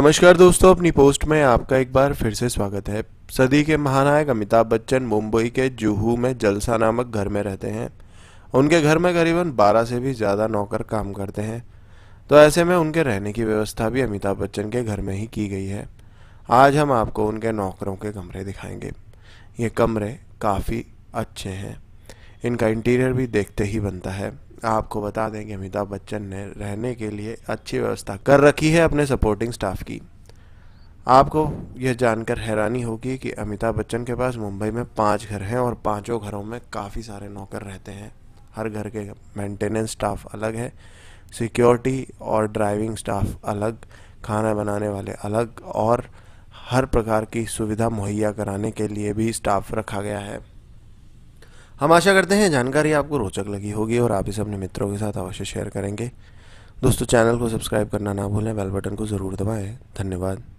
नमस्कार दोस्तों अपनी पोस्ट में आपका एक बार फिर से स्वागत है सदी के महानायक अमिताभ बच्चन मुंबई के जुहू में जलसा नामक घर में रहते हैं उनके घर में करीबन 12 से भी ज़्यादा नौकर काम करते हैं तो ऐसे में उनके रहने की व्यवस्था भी अमिताभ बच्चन के घर में ही की गई है आज हम आपको उनके नौकरों के कमरे दिखाएंगे ये कमरे काफ़ी अच्छे हैं इनका इंटीरियर भी देखते ही बनता है आपको बता दें कि अमिताभ बच्चन ने रहने के लिए अच्छी व्यवस्था कर रखी है अपने सपोर्टिंग स्टाफ की आपको यह जानकर हैरानी होगी कि अमिताभ बच्चन के पास मुंबई में पांच घर हैं और पांचों घरों में काफ़ी सारे नौकर रहते हैं हर घर के मेंटेनेंस स्टाफ अलग है सिक्योरिटी और ड्राइविंग स्टाफ अलग खाना बनाने वाले अलग और हर प्रकार की सुविधा मुहैया कराने के लिए भी स्टाफ रखा गया है हम आशा करते हैं जानकारी आपको रोचक लगी होगी और आप इसे अपने मित्रों के साथ अवश्य शेयर करेंगे दोस्तों चैनल को सब्सक्राइब करना ना भूलें बेल बटन को ज़रूर दबाएं धन्यवाद